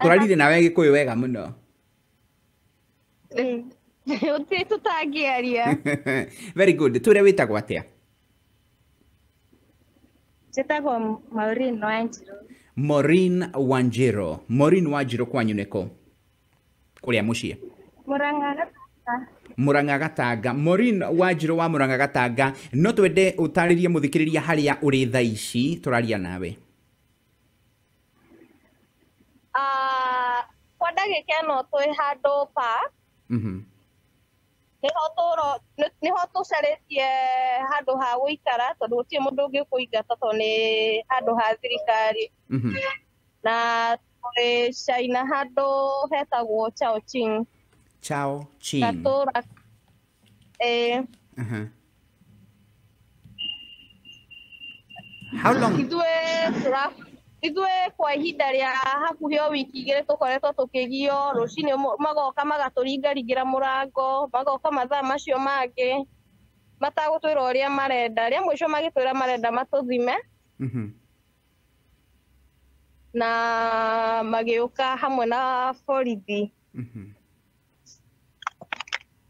tũrarire nawe gĩkũyũ wega mũno tũtangĩaria very good tũrĩa wĩtagwo atĩa njĩtagwo Maureen Wanjiru Maureen Wanjiru Maureen Wanjiru kwanyu nĩkũ kũrĩa mũciĩ Murang'a Gatanga Murang'a Gatanga Maureen Wanjiru wa Murang'a Gatanga no twende ũtarĩrie mũthikĩrĩria harĩa ũrĩ thaa ici tũraria nawe ndagä ke no twä handå pa nä ho tå carä tie handå ha gå ikara tondå gå tirä må ndå å ngä kå ingata tondå nä handå ha thirikari mm-hmm. na twä caina handå hetagwo chao ching chao ching gatå ra e. uh-huh. How long? Ithuĩ tũrakoma ithuĩ kwa ihinda rĩa hakuhĩ o wiki igĩrĩ tũkoretwo tũkĩgio rũcinĩ magoka magatũringaringĩra mũrango magoka mathaa macio mangĩ matagũtwĩra ũrĩa marenda rĩa mũico magĩtwĩra marenda matũthime mm-hmm. na magĩũka hamwe na borithi mm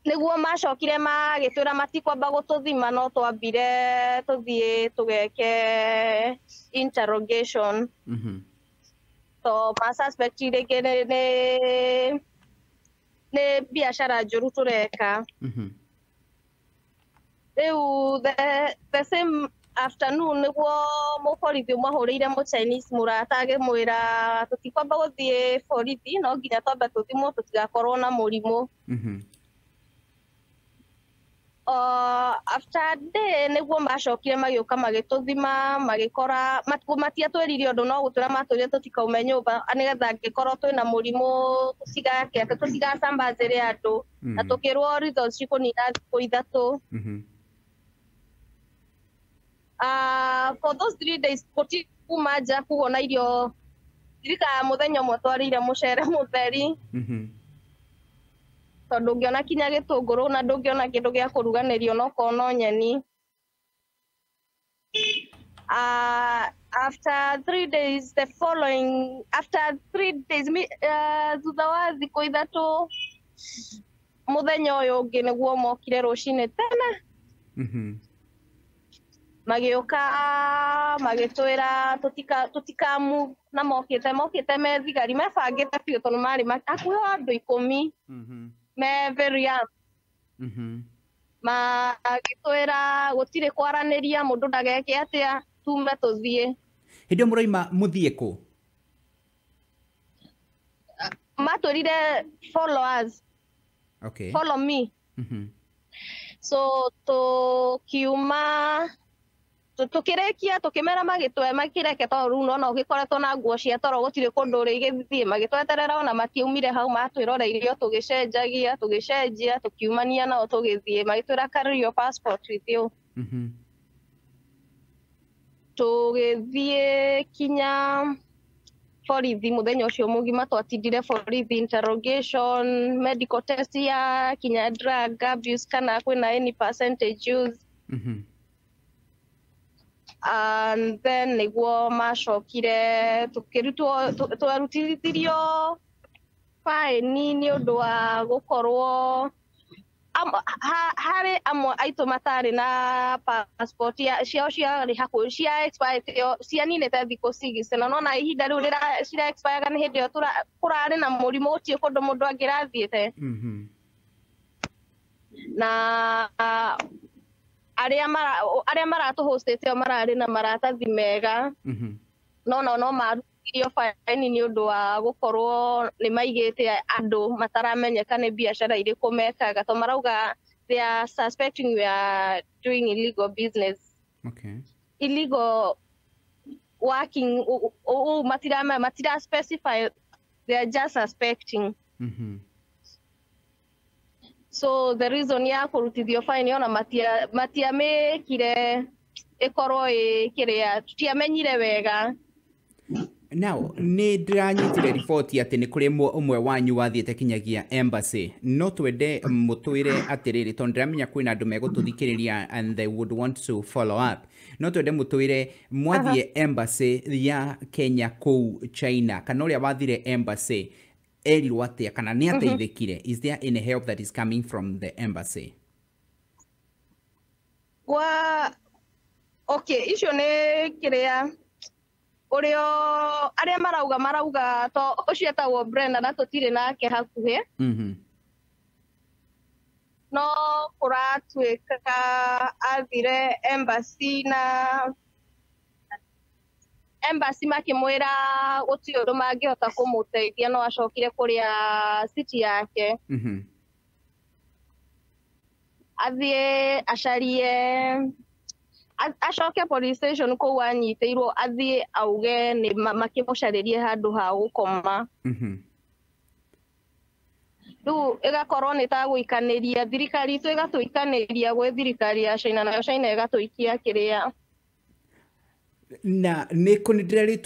niguo macokire ra matikwamba gå tå thima no twambire tũthiĩ tũgeke interrogation mm -hmm. so ma suspect rĩngĩ nĩ nĩ biacara njũru tũreka mm -hmm. rĩu the, the same afternoon niguo mũborithi ũmwe mwä ra tå tikwamba gå thiä borithi no nginya twambe tå tigakorwo na mũrimũ mm -hmm. Uh, after day niguo macokire magiuka magituthima magikora matiku matiatwirire undu no gutwira matwire tutikaume nyumba nigetha ngikorwo twina murimu tusigake ati tutigacambazire andu hmm. na tukirwo results cikunina thiku ithatu mm-hmm. uh, for those three days gutikuma nja kuona irio ndirikana muthenya umwe twarire må mutheri mm -hmm tondå ngä ona kinya gä tå ngå rå na ndå ngä ona kä ndå gä a kå ruganärio rio no nyeni ah, eh, thutha wa thikå ithatå må thenya å yå å ngä nä guo mokire rå cinä tene mm-hmm. magä å ka magä twä ra tå tikamu na mokä te mokä te me thigari mebangä te biå tondå marä hakuä ha andå ikå mi mm -hmm me very young mhm ma agitwira gutire kwaraniria mundu ndageke atia tume tuthie hindi muroima muthie ku matwirire follow us okay follow me mhm mm so tukiuma tukirĩkia tukĩmera magĩtwe makĩreke tondũ rĩu nona koretwo na nguo cia toro rä kũndũ thiä magä tweterera ona matiaumire hau gä tũgĩcenjagia tå tũkiumania nao tũgĩthiĩ magĩtwĩra carry passport with you tũgĩthiĩ kinya borithi mũthenya ũcio mũgima twatindire borithi interrogation medical test ya kinya drug abuse kana kwĩna any percentage use mm -hmm and then niguo macokire tukirutwo twarutithirio faini ni undu wa gukorwo harä amwe aitå matarä na passport ciao ciarä hakuhä cianinä te thikå cigicä nona ihinda rä u cirexpiraga nä hä ndä ä yo kå rarä na må rimå å tiä kå ndå må ndå angä rathiä te na arĩa maratũhũcĩte o mararĩ na maratathi mega mm-hmm. no no no marutirio baini nĩ ũndũ wa gũkorwo nĩ maigĩte andũ mataramenyeka nĩ biacara irĩkũ mekaga to marauga they are suspecting we are doing illegal business okay. illegal working uh, matira, matira specify they are just suspecting mm -hmm so the reason e ya kurutithio fine ona matia ä kä rä a tutiamenyire wega now nä ndä ranyitire riboti atä nä kå rä mwe wanyu te kinyagia embassy no twende må twä re atä rä rä tondå ndä ramenya kwä na andå megå tå thikä rä ria and they would want to follow up no twende må twä re mwathiä embassy ya kenya kå u china kana å rä a wathire embassy erirwo atia kana nä ateithä mm -hmm. is there any help that is coming from the embassy wa okay icio nä kä rä a å rä o arä a marauga marauga to å cio etagwo brenda na tå tirä nake hakuhä mm-hmm. no kå ratuä ka athire embassy na embassy makimwira guti undu mangihota kumuteithia no acokire kuria city yake mm -hmm. athie acarie acoke police station kuu anyitĩirwo athiĩ auge ni makĩmũcarĩrie handu ha gũkoma mm-hmm. rĩu ĩgakorwo ta guikaniria thirikari itũ ĩgatũikanĩria gwe thirikari ya caina nayo caina ĩgatũikia kiria na nä kå nä ndä rerä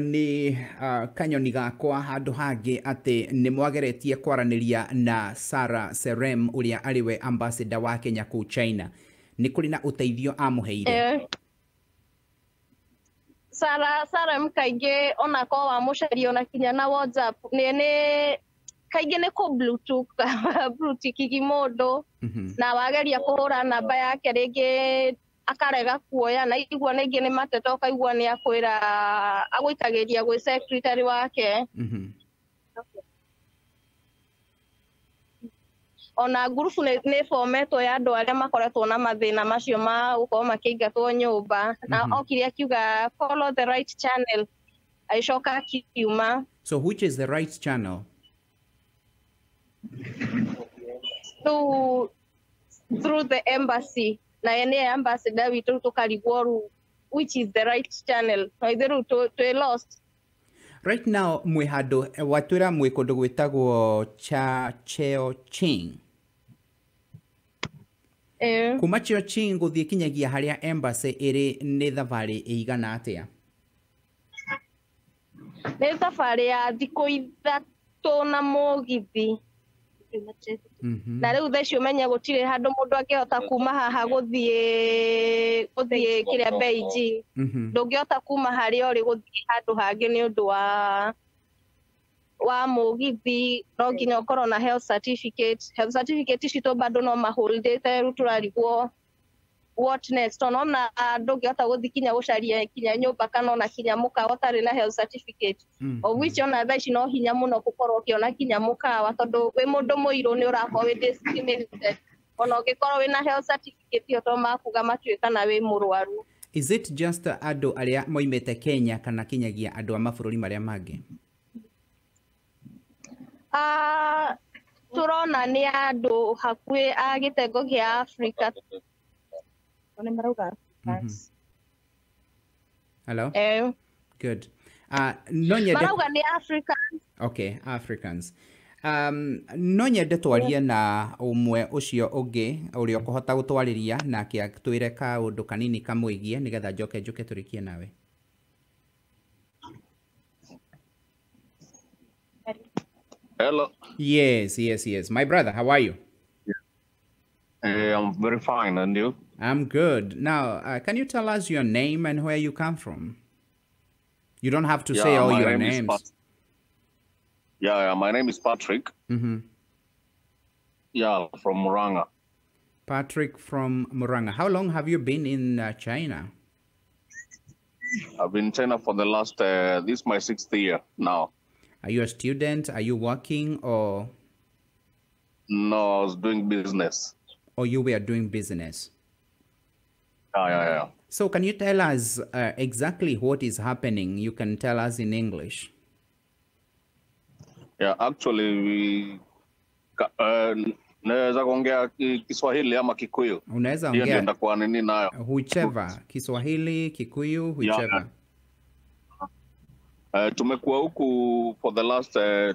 nä uh, kanyoni gakwa handå hangä atä nä mwageretie kwaranä ria na sara serem å rä a arä we ambasada wa kenya kå china nä kå rä na å teithio amå heire eh, sara serem kaingä onakorwo wa må caria ona kinya na whatsapp nä nä kaingä nä kå bluetik må ndå na wageria kå hå ra namba yake rä ngä akarega kuoya na igwa na ingä nä mateta kaigua nä akwä ra agåikagä secretary wake mm -hmm. ona ngurubu nä bometwo ya andå arä makoretwo na mathina macio ma gå korwo makä ingatwo nyå mba na mm-hmm. okiria akiuga follow the right channel agĩcoka akiuma so which is the right channel so through the embassy na niya ambassador witu tukarigwo which is the right channel noitheru twi lost right now mwä handå eh, watwä mwä kå ndå gwä tagwo cha cheo ching eh. kuma cheo ching gå thiä kinyagia harä a embassy ä rä nä thabarä ĩigana atä a nä thabarä ya thikå ithatå na må githi Mm-hmm. na rä u tha icio menye gå tirä handå må ndå angä hota kuma haha gå thiä kä rä a beiji ndå ngä hota kuma harä a å rä gå thiä handå hangä nä å ndå wa wa må githi no nginya å korwo na health certificate health certificate ici tå mbandå no mahå rä te rä u tå rarigwo what next ona ona ah, ndungihota guthikinya gucaria kinya kinya nyumba kana ona kinya mukawa utari na health certificate hmm. of which ona thaa ici no hinya muno gukorwo ukiona kinya mukawa tondu wi mundu muiru ni urakorwo wi discriminated ona ungikorwo na health certificate yo to makuga matue kana wi murwaru is it just andå arä a moimete kenya kana kinyagia andå a mabå marä ah, a mangä uh, tå rona nä andå hakuä a gä tengo gä a afrika en primer lugar. That's... Hello? Hello? Eh. Good. Uh, ah, marauga nĩ Africans. Okay, Africans. Um, no nyende twarie na ũmwe ũcio ũngĩ ũrĩa ũkũhota gũtwarĩria nake atwĩre kaũndũ kanini kamwĩgie nĩgetha njoke njũke tũrĩkie nawe Hello. Yes, yes, yes. My brother, how are you? Yeah. Uh, I'm very fine, and you? I'm good. Now, uh, can you tell us your name and where you come from? You don't have to yeah, say all your name names. Yeah, yeah, my name is Patrick. Mm-hmm. Yeah, from Muranga. Patrick from Muranga. How long have you been in uh, China? I've been in China for the last, uh, this my sixth year now. Are you a student? Are you working or? No, I was doing business. Or oh, you were doing business? Yeah, yeah, yeah. Um, so can you tell us uh, exactly what is happening? You can tell us in English. Yeah, actually we Uh, naweza kuongea Kiswahili ama Kikuyu. Unaweza ongea. Ndio ndakuwa nini nayo. Whichever, Kiswahili, Kikuyu, whichever. Yeah, Uh, tumekuwa huku for the last hapa uh,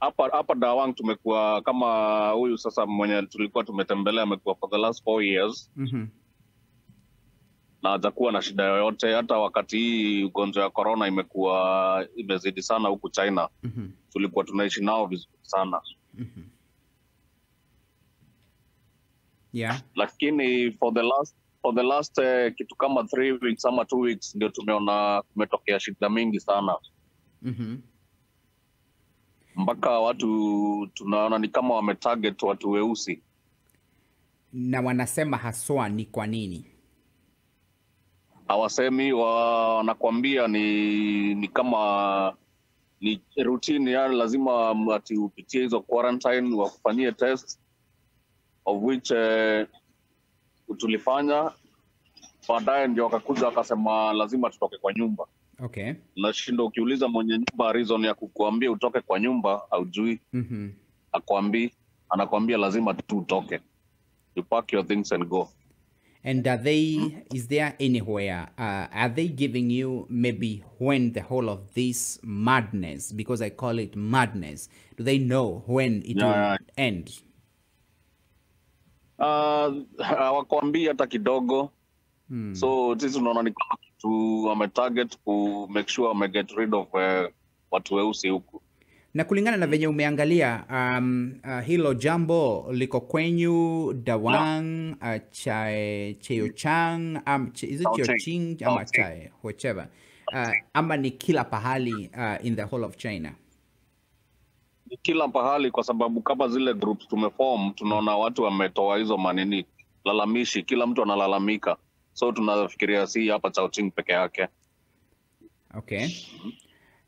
hapa hapa Dawang tumekuwa kama huyu sasa mwenye tulikuwa tumetembelea amekuwa for the last four years. Mm -hmm na hajakuwa na shida yoyote. Hata wakati hii ugonjwa ya korona imekuwa imezidi sana huku China, mm -hmm. tulikuwa tunaishi nao vizuri sana mm -hmm. yeah. Lakini for the last for the last uh, kitu kama three weeks ama two weeks ndio tumeona kumetokea shida mingi sana mm -hmm. mpaka watu tunaona ni kama wametarget watu weusi, na wanasema haswa ni kwa nini? hawasemi, wanakwambia ni, ni kama ni routine, yani lazima ati upitie hizo quarantine, wakufanyie test of which eh, tulifanya baadaye ndio wakakuja wakasema lazima tutoke kwa nyumba. Okay. nashindo ukiuliza mwenye nyumba reason ya kukuambia utoke kwa nyumba aujui mm -hmm. Akwambii, anakwambia lazima tu utoke, you pack your things and go. And are they, is there anywhere, uh, are they giving you maybe when the whole of this madness, because I call it madness, do they know when it yeah, will end? hawakuambii uh, hata kidogo hmm. so sisi unaona ni kama tu target ku make sure wame get rid of uh, watu weusi huku na kulingana na mm. venye umeangalia um, uh, hilo jambo liko kwenyu Dawang uh, chae Cheochang mm. um, ch Cheoching ama Chae whichever uh, ama ni kila pahali uh, in the whole of China kila pahali, kwa sababu kama zile groups tumeform, tunaona watu wametoa hizo manini lalamishi, kila mtu analalamika, so tunafikiria si hapa chaoching peke yake. Okay, mm-hmm.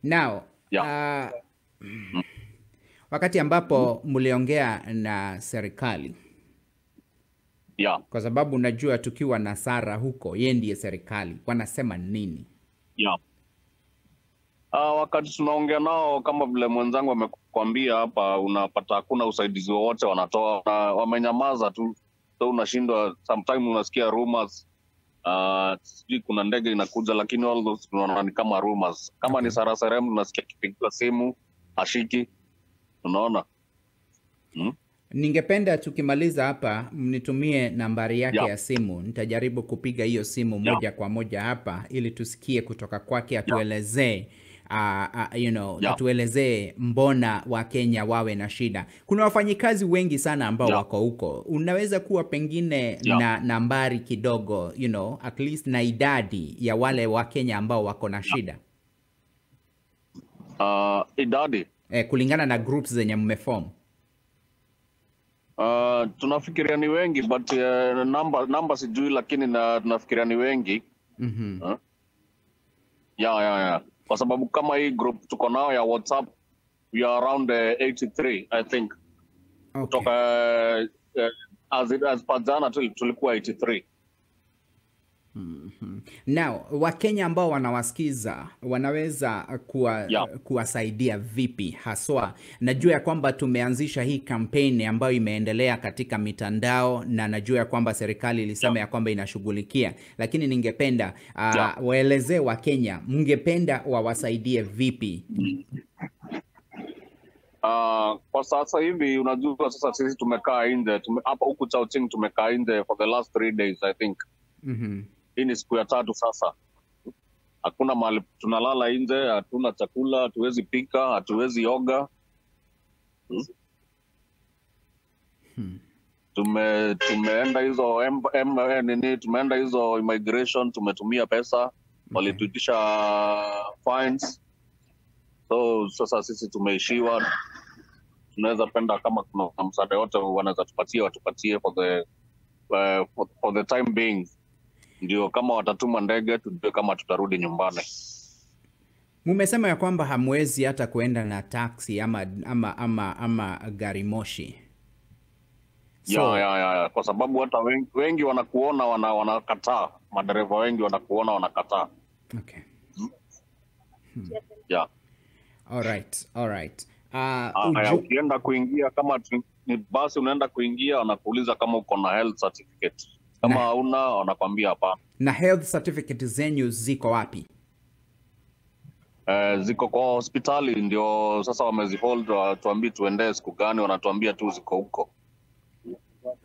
now yeah. uh, Wakati ambapo mliongea na serikali yeah. Kwa sababu unajua tukiwa na Sara huko, yeye ndiye serikali, wanasema nini? yeah. Uh, wakati tunaongea nao kama vile mwenzangu amekwambia hapa, unapata hakuna usaidizi wowote wanatoa, wamenyamaza tu, so unashindwa sometime, unasikia rumors uh, sijui kuna ndege inakuja, lakini all those tunaona ni kama rumors. Kama okay. ni Sara seremu tunasikia kipigwa simu ashiki unaona hmm? Ningependa tukimaliza hapa mnitumie nambari yake yeah. ya simu, nitajaribu kupiga hiyo simu yeah. moja kwa moja hapa ili tusikie kutoka kwake atuelezee yeah. Uh, uh, you know, yeah. atuelezee mbona Wakenya wawe na shida. Kuna wafanyikazi wengi sana ambao yeah. wako huko, unaweza kuwa pengine yeah. na nambari kidogo you know, at least na idadi ya wale Wakenya ambao wako na shida yeah. Uh, idadi eh, kulingana na groups zenye mmeform uh, tunafikiria ni wengi but uh, namba namba sijui, lakini na, tunafikiria ni wengi mm -hmm. huh? ya ya yeah. kwa sababu kama hii group tuko nao ya WhatsApp we are around uh, 83 I think okay. toka uh, uh as, it, as per tulikuwa 83 Mm -hmm. Now, Wakenya ambao wanawasikiza wanaweza kuwa, yeah. kuwasaidia vipi haswa? Najua ya kwamba tumeanzisha hii kampeni ambayo imeendelea katika mitandao na najua ya kwamba serikali ilisema yeah. ya kwamba inashughulikia, lakini ningependa uh, yeah. waelezee Wakenya, mngependa wawasaidie vipi? Uh, kwa sasa hivi unajua, sasa sisi tumekaa nje tume, hapa huku Chao tumekaa nje for the last three days I think mm -hmm hii ni siku ya tatu sasa, hakuna mahali tunalala nje, hatuna chakula, hatuwezi pika, hatuwezi oga hmm? Hmm. Tume, tumeenda hizo M, M, eh, nini, tumeenda hizo immigration, tumetumia pesa, walituitisha fines so sasa sisi tumeishiwa, tunaweza penda kama kuna msaada yote wanaweza tupatie watupatie for the, uh, for, for the time being ndio kama watatuma ndege tujue kama tutarudi nyumbani. Mumesema ya kwamba hamwezi hata kuenda na taksi ama, ama, ama, ama gari moshi so, ya, ya, ya, kwa sababu hata wengi, wengi wanakuona wana, wanakataa, madereva wengi wanakuona wanakataa. Okay. Hmm. hmm. Yeah. All right, all right. Uh, ah, uju... Ukienda kuingia kama ni basi unaenda kuingia, wanakuuliza kama uko na health certificate kama hauna wanakwambia hapana. Na health certificate zenyu ziko wapi? Uh, ziko kwa hospitali ndio sasa wamezihold, watuambii tuendee siku gani, wanatuambia tu ziko huko.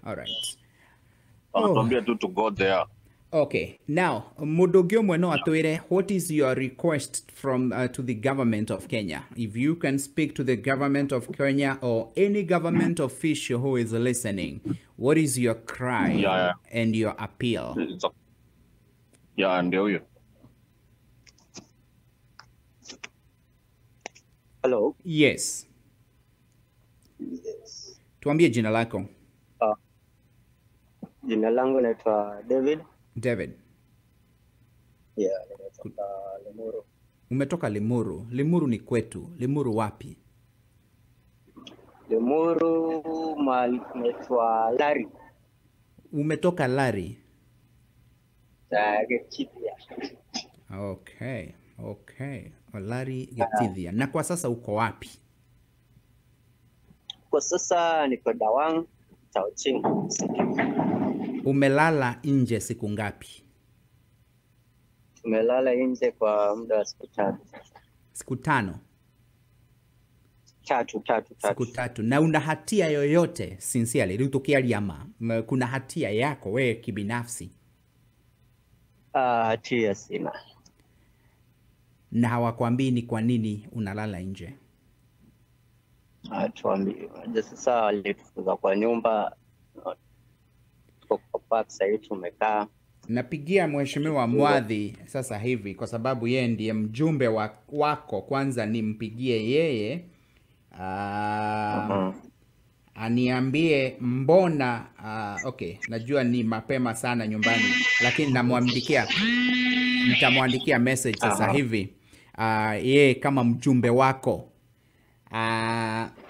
Alright. Wanatuambia oh. tu to go there. Okay. Now, mũndũ Mweno Atoire, what is your request from uh, to the government of Kenya? If you can speak to the government of Kenya or any government official who is listening, what is your cry yeah, yeah. and your appeal? a... Yeah, ndio huyo. Hello. Yes. yes. Tuambie jina lako. Uh, jina langu naitwa David David. Yeah, nimetoka Limuru. Umetoka Limuru. Limuru ni kwetu. Limuru wapi? Limuru mahali kunaitwa Lari. Umetoka Lari? Uh, Getithia. Okay, okay. Lari Getithia. Na kwa sasa uko wapi? Kwa sasa niko Dawang, tauchin Umelala nje siku ngapi? Tumelala nje kwa muda wa siku tatu. Siku tano? Tatu, tatu, tatu. Siku tatu. Na una hatia yoyote sincerely, ritukiariama, kuna hatia yako wewe kibinafsi? Uh, hatia sina. Na hawakwambii ni kwa nini unalala nje? tuambi Sasa walitufuza kwa nyumba manufaa sasa hivi tumekaa napigia mheshimiwa Mwadhi sasa hivi kwa sababu yeye ndiye mjumbe wa, wako. Kwanza nimpigie yeye uh, ah, uh -huh. aniambie mbona uh, okay, najua ni mapema sana nyumbani, lakini namwandikia nitamwandikia message sasa uh -huh. hivi uh, yeye kama mjumbe wako uh,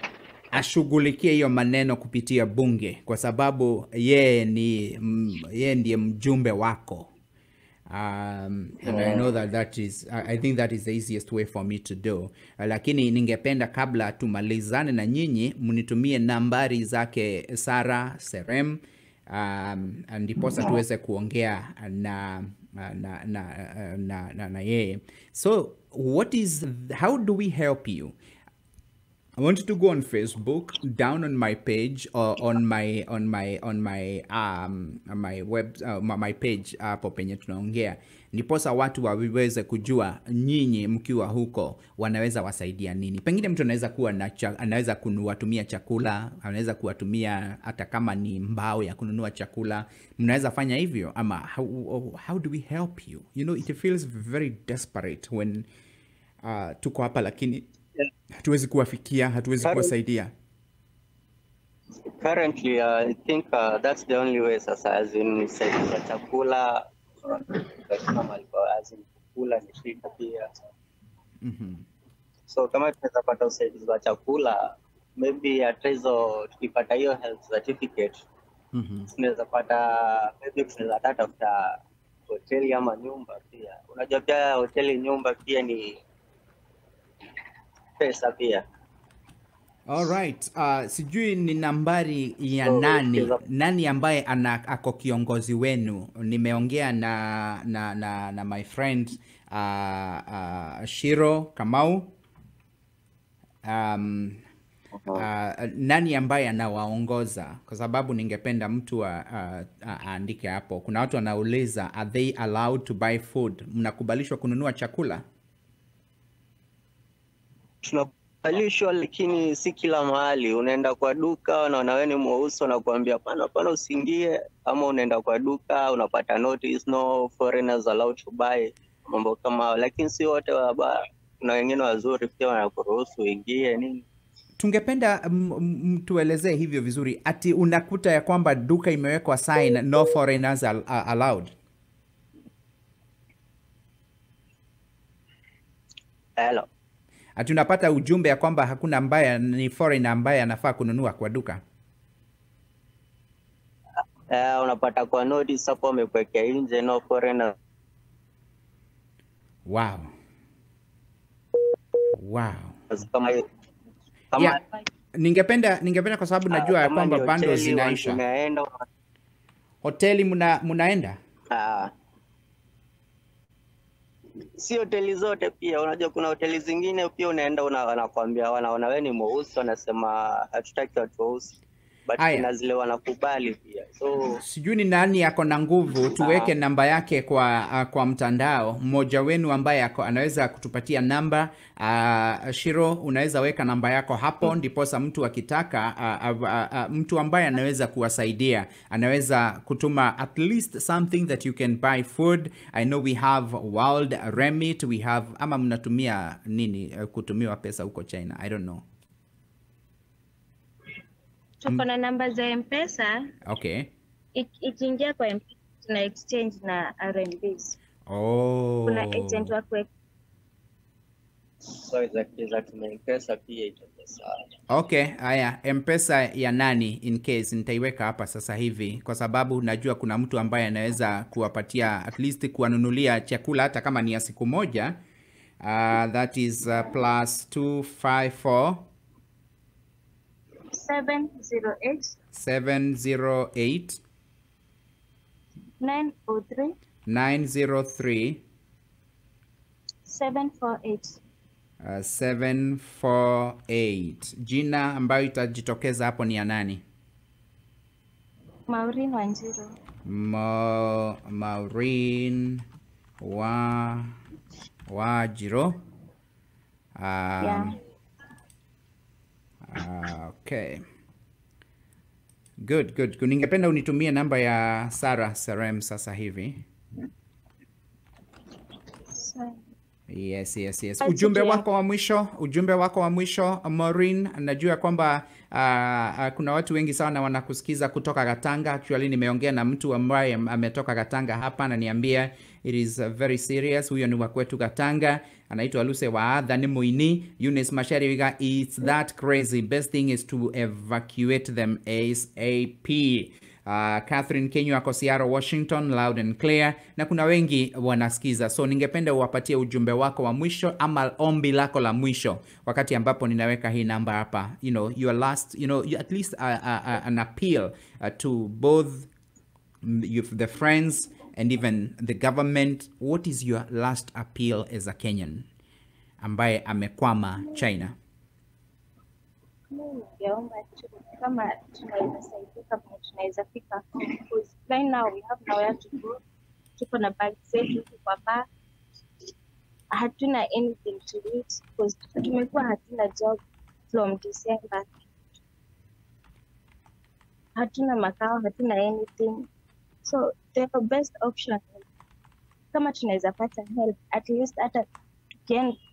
ashughulikie hiyo maneno kupitia bunge, kwa sababu yeye ni yeye ndiye mjumbe wako. Um, and yeah. I know that that is I think that is the easiest way for me to do. Lakini ningependa kabla tumalizane na nyinyi mnitumie nambari zake Sara Serem um, ndiposa tuweze kuongea na na, na, na, na, na yeye. So what is how do we help you? I want you to go on Facebook, down on my page or on my on my on my um on my web uh, my page hapo uh, penye tunaongea, niposa watu waweze kujua nyinyi mkiwa huko wanaweza wasaidia nini. Pengine mtu anaweza kuwa na cha, anaweza kuwatumia chakula, anaweza kuwatumia hata kama ni mbao ya kununua chakula. Mnaweza fanya hivyo ama how, how do we help you? You know it feels very desperate when uh, tuko hapa lakini hatuwezi kuwafikia, hatuwezi kuwasaidia? Currently, uh, I think uh, that's the only way sasa, as in saidia chakula as in kula ni shida pia. Mm-hmm. So kama tunaweza pata usaidizi wa chakula maybe hata hizo oh, tukipata hiyo health certificate mm tunaweza pata maybe tunaweza hata hoteli ama nyumba pia. Unajua pia hoteli nyumba pia ni pesa pia. Alright. Uh, sijui ni nambari ya so, oh, nani nani ambaye ana, ako kiongozi wenu. Nimeongea na, na, na, na my friend uh, uh, Shiro Kamau um, uh-huh. uh, nani ambaye anawaongoza, kwa sababu ningependa mtu uh, uh, aandike hapo. Kuna watu wanauliza, are they allowed to buy food? Mnakubalishwa kununua chakula? tunavalishwa, lakini si kila mahali. Unaenda kwa duka, wanaona wewe ni mweusi, unakuambia pana pana, usiingie. Ama unaenda kwa duka unapata notice, no foreigners allowed to buy, mambo kama hayo, lakini si wote waba Kuna wengine wazuri pia wanakuruhusu uingie nini tungependa mtuelezee hivyo vizuri, ati unakuta ya kwamba duka imewekwa sign no foreigners al allowed. Hello tunapata ujumbe ya kwamba hakuna mbaya ni foreign ambaye anafaa kununua kwa duka? Uh, unapata kwa notice hapo wamekuwekea nje no foreigner. Wow. Wow. Kama, yeah. Ningependa ningependa kwa sababu ah, najua ya kwamba bando zinaisha. Hoteli mnaenda? Ah si hoteli zote pia. Unajua kuna hoteli zingine pia unaenda una, wanakwambia wanaona wewe ni mweusi, wanasema hatutaki watu weusi but kuna zile wanakubali pia so sijui ni nani ako na nguvu ah. tuweke namba yake kwa uh, kwa mtandao mmoja wenu ambaye ako, anaweza kutupatia namba uh, shiro unaweza weka namba yako hapo mm. ndiposa mtu akitaka uh, uh, uh, uh, mtu ambaye anaweza kuwasaidia anaweza kutuma at least something that you can buy food i know we have world remit we have ama mnatumia nini eh, kutumiwa pesa huko china i don't know tuko mm. na namba za mpesa okay ikiingia kwa mpesa tuna exchange na rmbs oh. kuna agent wa kwe so okay haya mpesa ya nani in case nitaiweka hapa sasa hivi kwa sababu najua kuna mtu ambaye anaweza kuwapatia at least kuwanunulia chakula hata kama ni ya siku moja uh, that is uh, plus 254 748 uh, 748. Jina ambayo itajitokeza hapo ni ya nani? maurin Wanjiru. wa Wajiro. Um, yeah. Okay. Good, good. Ningependa unitumie namba ya Sara Serem sasa hivi. Yes, yes, yes. Ujumbe wako wa mwisho, ujumbe wako wa mwisho Maureen, najua kwamba uh, uh, kuna watu wengi sana wanakusikiza kutoka Katanga. Actually nimeongea na mtu ambaye ametoka Katanga hapa na niambia it is very serious. Huyo ni wa kwetu Katanga anaitwa Luse Waadhani Muini. mashari wiga it's that crazy. Best thing is to evacuate them ASAP. Uh, Catherine Kenyo ako Seattle, Washington, loud and clear, na kuna wengi wanaskiza so ningependa uwapatie ujumbe wako wa mwisho ama ombi lako la mwisho, wakati ambapo ninaweka hii namba hapa, you know, your last, you know, at least a, a, a, an appeal uh, to both mm, the friends and even the government, what is your last appeal as a Kenyan ambaye amekwama China? tunaweza saidika venye Tuko na bag zetu kwa hatuna anything to eat because tumekuwa hatuna job from December, hatuna makao, hatuna anything so the best option. Kama tunaweza pata help at least hata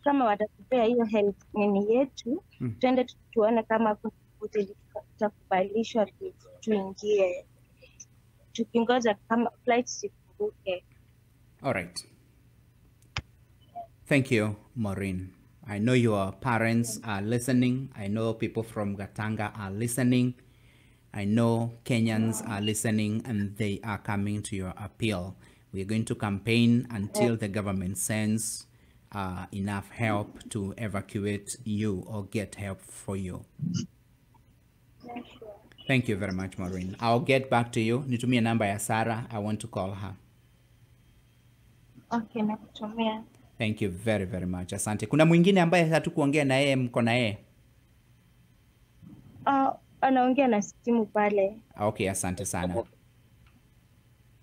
kama watatupea hiyo help nini yetu mm. tuende tuone kama tutakubalishwa tuingie, tukingoja kama flight sifunguke. All right. Thank you, Maureen. I know your parents are listening. I know people from Gatanga are listening. I know Kenyans are listening and they are coming to your appeal. We're going to campaign until the government sends uh, enough help to evacuate you or get help for you. Thank you very much, Maureen. I'll get back to you. Need to Nitumie namba ya Sarah. I want to call her. Okay, nakutumia. Thank you very very much. Asante. Kuna mwingine ambaye hatukuongea na yeye mko na yeye? Uh, anaongea na simu pale. Okay, asante sana.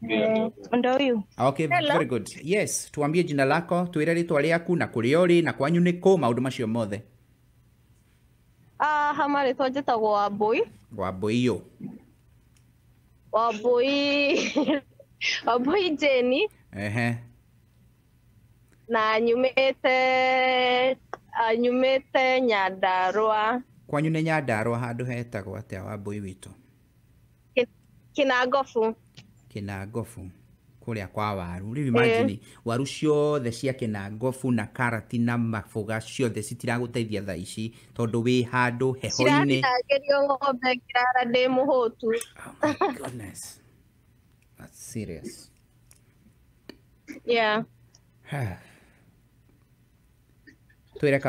Yeah. Okay, very good. Yes, tuambie jina lako, twire ritwa riaku na kuria uri na kwanyu ni kũ macio mothe. Ah, hama ritwa njĩtagwo Wambui. Jeni. Na nyumĩte uh, ah, te nyandarwa Kwanyu nä nyandarwa handå hetagwo atĩa Wambũi witũ? Kĩnangobu. kä na kwa waru rĩu imagine eh. waru ciothe cia kĩnangobu na karati na maboga ciothe teithia thaa ici tondå wä handå heho-inĩ ng'ombe ngĩrara ndĩ mũhũtu oh That's serious. Yeah. twĩre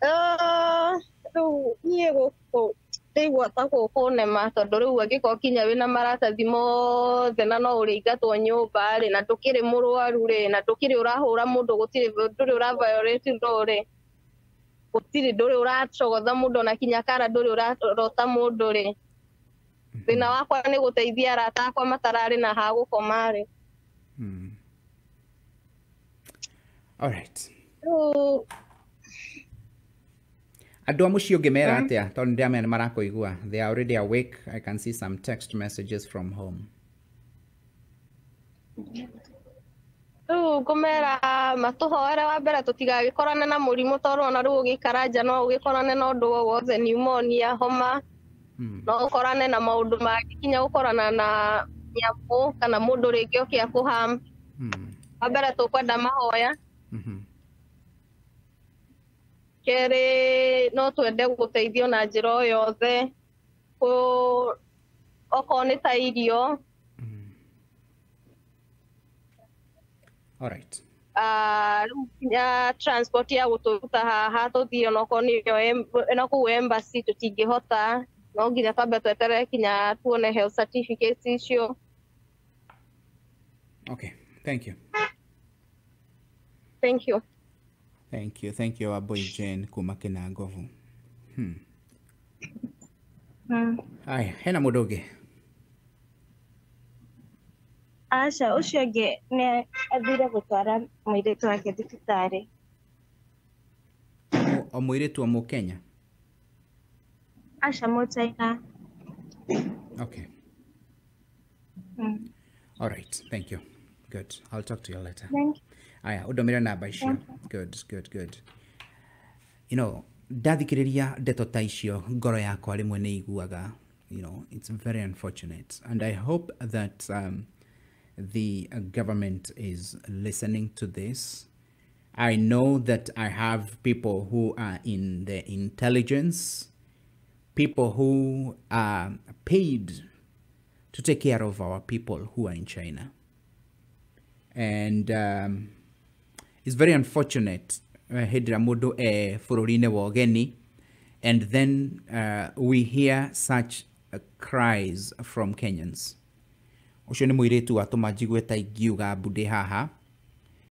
Ah, rä u niä gå kå ndaiguata gå kå kå nema tondå rä u angä korwo kinya wä na maratathi mothe na no å rä ingatwo nyå mba rä na ndå kä rä må rwaru rä na ndå kä rä å rahå ra må ndå gå ndå rä å ra rä gå tirä ndå rä å racogotha må ndå ona kinya kara ndå rä å rarota må ndå rä thä na mm-hmm. wakwa nä gå teithia arata akwa matararä na ha gå koma rä rä u andå a må ciä å ngä mera atä a tondå nä ndä amena marakå igua they are already awake i can see some text messages from home rä u ngå mera matå hoere wa mbere tå tigagä korane na må rimå tondå ona rä u å gä ikara nja no å gä korane na å ndå o wothe pneumonia homa hmm. no å korane na maå ndå mangä kinya gå korana na nyamå kana må ndå rä ngä å kä akå wa mbere tå kwenda mahoya mm -hmm kerä no twende gå na njä ra o yothe okorwo nä ta irio mm. rä ah, u nginya transport ya gå tå ruta haha tå thiä onokorwo no kå u embassy tå tingä hota no nginya twambe tweterere kinya tuone health certificates icio okay thank you thank you Thank you. Thank you, our boy Jane Kumakinagovu. Hmm. Mm. Aya, hena mudoge. Aca ũcio ũngĩ nĩ athire gũtwara mũirĩtu wake thibitarĩ. O mũirĩtu o mũkenya? Aca mũchaina. Okay. hmm. All right. Thank you. Good. I'll talk to you later. Thank you. haya namba icio good good good you know ndathikĩrĩria ndeto ta icio ngoro yakwa rĩmwe nĩ iguaga you know it's very unfortunate and i hope that um, the uh, government is listening to this i know that i have people who are in the intelligence people who are paid to take care of our people who are in china and um, is very unfortunate uh, hindä rä mundu e eh, bå rå ri-inä wa and then uh, we hear such uh, cries from kenyans å cio nä må irä tu watå ma njigue ta ingiuga mbundä haha